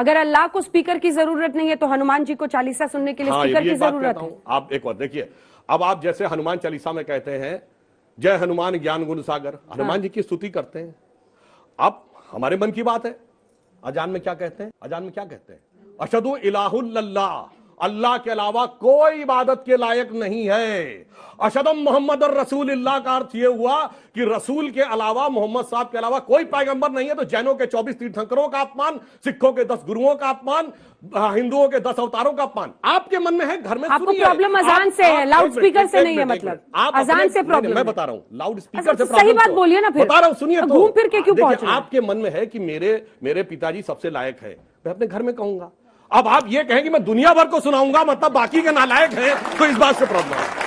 अगर अल्लाह को स्पीकर की जरूरत नहीं है तो हनुमान जी को चालीसा सुनने के लिए हाँ, स्पीकर की जरूरत है आप एक बात देखिए अब आप जैसे हनुमान चालीसा में कहते हैं जय हनुमान ज्ञान गुण सागर हाँ। हनुमान हाँ। जी की स्तुति करते हैं अब हमारे मन की बात है अजान में क्या कहते हैं अजान में क्या कहते हैं अशदु इलाहुल्लाह अल्लाह के अलावा कोई इबादत के लायक नहीं है अशदम मोहम्मद और रसूल अल्लाह का अर्थ यह हुआ कि रसूल के अलावा मोहम्मद साहब के अलावा कोई पैगंबर नहीं है तो जैनों के चौबीस तीर्थंकरों का अपमान सिखों के दस गुरुओं का अपमान हिंदुओं के दस अवतारों का अपमान आपके मन में है घर में आपको प्रॉब्लम अजान से है लाउड स्पीकर से नहीं है मतलब आप अजान से प्रॉब्लम मैं बता रहा हूँ लाउड स्पीकर से सही बात तो- बोलिए ना बता रहा हूँ सुनिए तो। घूम फिर के क्यों आपके मन में है कि मेरे मेरे पिताजी सबसे लायक है मैं अपने घर में कहूंगा अब आप ये कहेंगे मैं दुनिया भर को सुनाऊंगा मतलब बाकी के नालायक हैं तो इस बात से प्रॉब्लम है